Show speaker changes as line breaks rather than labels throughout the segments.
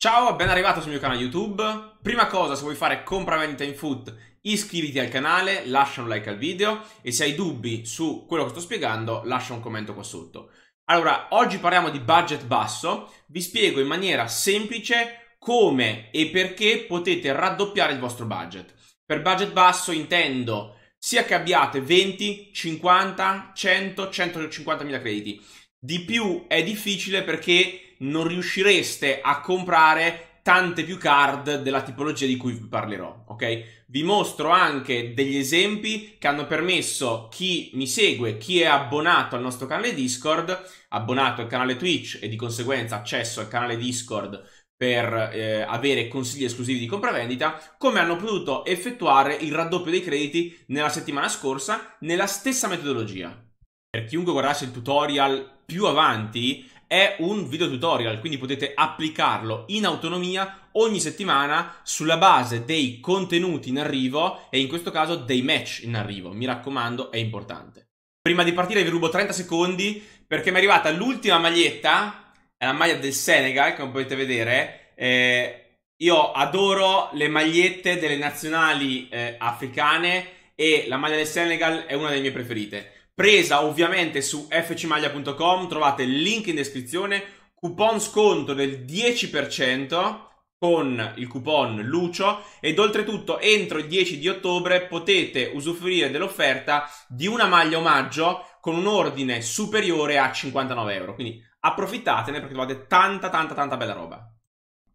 Ciao, ben arrivato sul mio canale YouTube. Prima cosa, se vuoi fare compravendita in foot, iscriviti al canale, lascia un like al video e se hai dubbi su quello che sto spiegando, lascia un commento qua sotto. Allora, oggi parliamo di budget basso, vi spiego in maniera semplice come e perché potete raddoppiare il vostro budget. Per budget basso intendo sia che abbiate 20, 50, 100, 150 mila crediti. Di più è difficile perché non riuscireste a comprare tante più card della tipologia di cui vi parlerò, ok? Vi mostro anche degli esempi che hanno permesso chi mi segue, chi è abbonato al nostro canale Discord, abbonato al canale Twitch e di conseguenza accesso al canale Discord per eh, avere consigli esclusivi di compravendita, come hanno potuto effettuare il raddoppio dei crediti nella settimana scorsa nella stessa metodologia. Per chiunque guardasse il tutorial più avanti, è un video tutorial, quindi potete applicarlo in autonomia ogni settimana sulla base dei contenuti in arrivo e in questo caso dei match in arrivo. Mi raccomando, è importante. Prima di partire vi rubo 30 secondi perché mi è arrivata l'ultima maglietta, è la maglia del Senegal, come potete vedere. Eh, io adoro le magliette delle nazionali eh, africane e la maglia del Senegal è una delle mie preferite presa ovviamente su fcmaglia.com, trovate il link in descrizione, coupon sconto del 10% con il coupon Lucio ed oltretutto entro il 10 di ottobre potete usufruire dell'offerta di una maglia omaggio con un ordine superiore a 59 euro. Quindi approfittatene perché trovate tanta tanta tanta bella roba.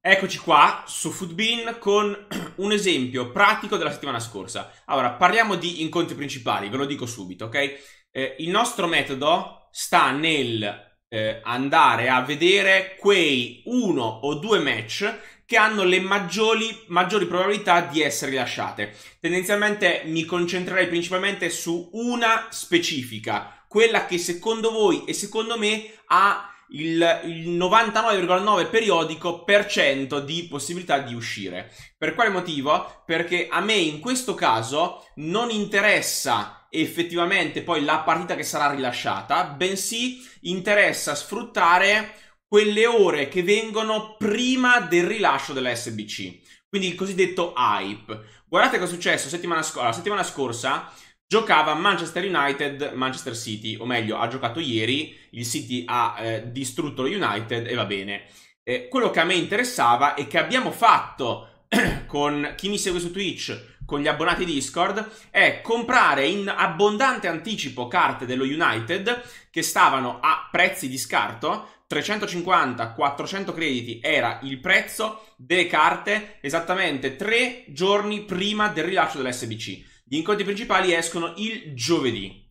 Eccoci qua su Foodbean con un esempio pratico della settimana scorsa. Allora, parliamo di incontri principali, ve lo dico subito, ok? Eh, il nostro metodo sta nel eh, andare a vedere quei uno o due match che hanno le maggiori, maggiori probabilità di essere rilasciate. Tendenzialmente mi concentrerei principalmente su una specifica, quella che secondo voi e secondo me ha il, il 99,9 periodico per cento di possibilità di uscire. Per quale motivo? Perché a me in questo caso non interessa effettivamente poi la partita che sarà rilasciata, bensì interessa sfruttare quelle ore che vengono prima del rilascio della SBC, quindi il cosiddetto hype. Guardate cosa è successo settimana sc- la settimana scorsa Giocava Manchester United, Manchester City, o meglio, ha giocato ieri, il City ha eh, distrutto lo United e va bene. Eh, quello che a me interessava e che abbiamo fatto con chi mi segue su Twitch, con gli abbonati Discord, è comprare in abbondante anticipo carte dello United che stavano a prezzi di scarto 350-400 crediti era il prezzo delle carte esattamente tre giorni prima del rilascio dell'SBC. Gli incontri principali escono il giovedì.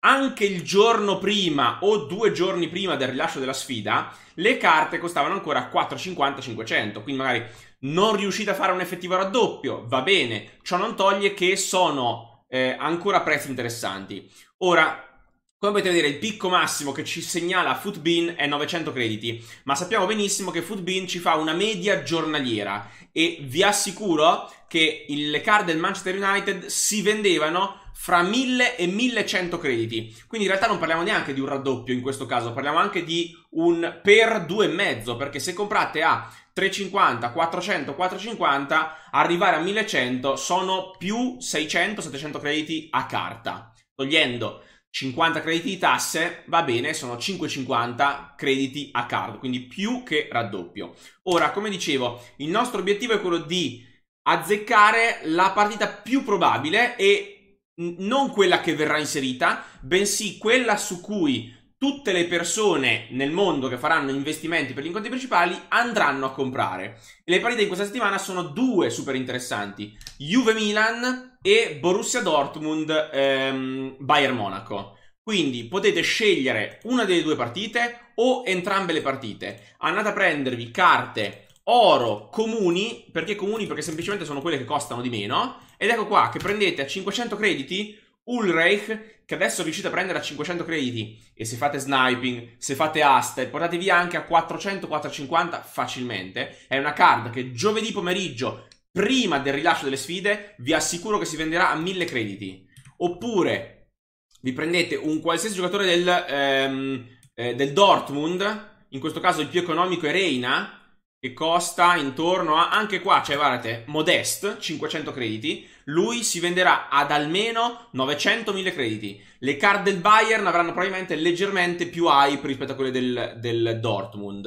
Anche il giorno prima o due giorni prima del rilascio della sfida, le carte costavano ancora 4,50-500, quindi magari non riuscite a fare un effettivo raddoppio, va bene, ciò non toglie che sono eh, ancora prezzi interessanti. Ora, come potete vedere, il picco massimo che ci segnala Footbin è 900 crediti, ma sappiamo benissimo che Footbin ci fa una media giornaliera e vi assicuro che le card del Manchester United si vendevano fra 1000 e 1100 crediti. Quindi in realtà non parliamo neanche di un raddoppio in questo caso, parliamo anche di un per 2,5, perché se comprate a 350, 400, 450, arrivare a 1100 sono più 600-700 crediti a carta, togliendo 50 crediti di tasse, va bene, sono 5,50 crediti a card, quindi più che raddoppio. Ora, come dicevo, il nostro obiettivo è quello di azzeccare la partita più probabile e non quella che verrà inserita, bensì quella su cui tutte le persone nel mondo che faranno investimenti per gli incontri principali andranno a comprare. le partite di questa settimana sono due super interessanti. Juve Milan e Borussia Dortmund ehm, Bayern Monaco. Quindi potete scegliere una delle due partite o entrambe le partite. Andate a prendervi carte oro comuni, perché comuni? Perché semplicemente sono quelle che costano di meno. Ed ecco qua che prendete a 500 crediti Ulreich, che adesso riuscite a prendere a 500 crediti. E se fate sniping, se fate asta, e portate via anche a 400-450 facilmente. È una card che giovedì pomeriggio prima del rilascio delle sfide, vi assicuro che si venderà a 1000 crediti. Oppure vi prendete un qualsiasi giocatore del, ehm, eh, del Dortmund, in questo caso il più economico è Reina, che costa intorno a, anche qua, cioè guardate, Modest, 500 crediti, lui si venderà ad almeno 900.000 crediti. Le card del Bayern avranno probabilmente leggermente più hype rispetto a quelle del, del Dortmund.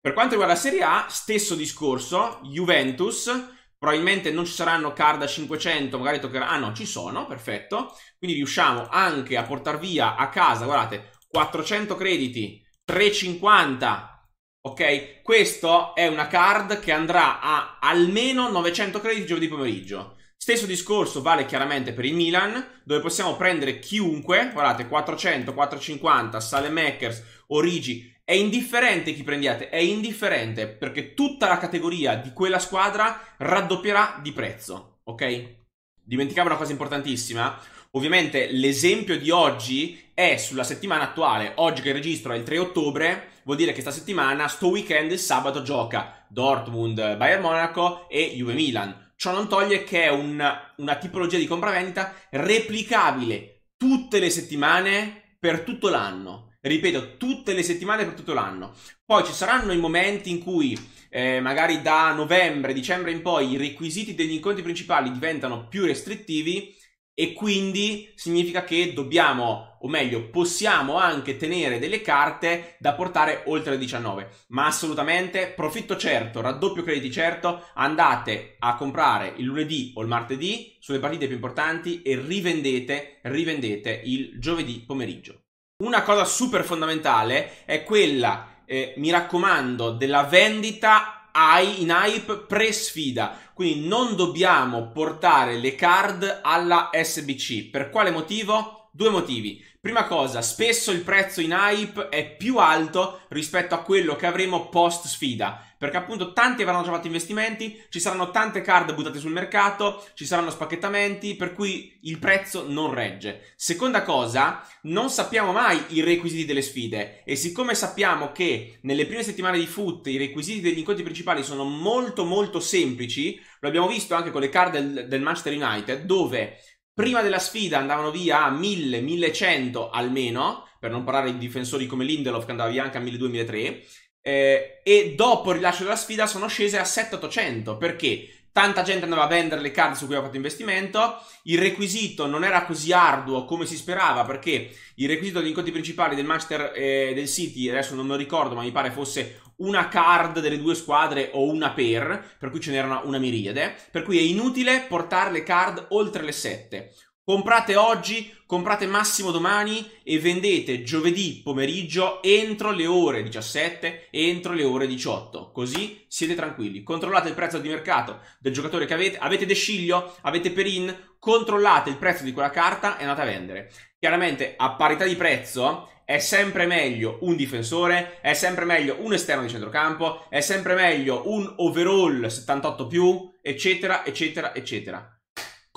Per quanto riguarda la Serie A, stesso discorso, Juventus, Probabilmente non ci saranno card a 500, magari toccherà... Ah no, ci sono, perfetto. Quindi riusciamo anche a portar via a casa, guardate, 400 crediti, 350 Ok, questa è una card che andrà a almeno 900 crediti giovedì pomeriggio. Stesso discorso vale chiaramente per il Milan, dove possiamo prendere chiunque, guardate, 400, 450, Salemakers, Origi è indifferente chi prendiate, è indifferente perché tutta la categoria di quella squadra raddoppierà di prezzo, ok? Dimenticavo una cosa importantissima. Ovviamente l'esempio di oggi è sulla settimana attuale. Oggi che registro è il 3 ottobre, vuol dire che sta settimana, sto weekend, il sabato gioca Dortmund, Bayern Monaco e Juve Milan. Ciò non toglie che è un, una tipologia di compravendita replicabile tutte le settimane per tutto l'anno ripeto, tutte le settimane per tutto l'anno. Poi ci saranno i momenti in cui eh, magari da novembre, dicembre in poi i requisiti degli incontri principali diventano più restrittivi e quindi significa che dobbiamo, o meglio, possiamo anche tenere delle carte da portare oltre le 19. Ma assolutamente, profitto certo, raddoppio crediti certo, andate a comprare il lunedì o il martedì sulle partite più importanti e rivendete, rivendete il giovedì pomeriggio. Una cosa super fondamentale è quella, eh, mi raccomando, della vendita in hype pre-sfida. Quindi non dobbiamo portare le card alla SBC. Per quale motivo? Due motivi. Prima cosa, spesso il prezzo in hype è più alto rispetto a quello che avremo post sfida, perché appunto tanti avranno già fatto investimenti, ci saranno tante card buttate sul mercato, ci saranno spacchettamenti, per cui il prezzo non regge. Seconda cosa, non sappiamo mai i requisiti delle sfide e siccome sappiamo che nelle prime settimane di foot i requisiti degli incontri principali sono molto molto semplici, lo abbiamo visto anche con le card del, del Manchester United, dove prima della sfida andavano via a 1000, 1100 almeno, per non parlare di difensori come Lindelof che andava via anche a 1200, 1300, eh, e dopo il rilascio della sfida sono scese a 7800 perché tanta gente andava a vendere le card su cui aveva fatto investimento, il requisito non era così arduo come si sperava perché il requisito degli incontri principali del Manchester e eh, del City, adesso non me lo ricordo ma mi pare fosse una card delle due squadre o una pair, per cui ce n'era una, una miriade, per cui è inutile portare le card oltre le 7. Comprate oggi, comprate massimo domani e vendete giovedì pomeriggio entro le ore 17, entro le ore 18. Così siete tranquilli. Controllate il prezzo di mercato del giocatore che avete. Avete De Sciglio? Avete Perin? Controllate il prezzo di quella carta e andate a vendere. Chiaramente a parità di prezzo è sempre meglio un difensore, è sempre meglio un esterno di centrocampo, è sempre meglio un overall 78+, eccetera, eccetera, eccetera.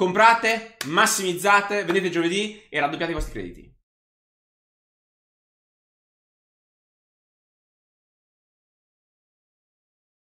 Comprate, massimizzate, venite giovedì e raddoppiate i vostri crediti.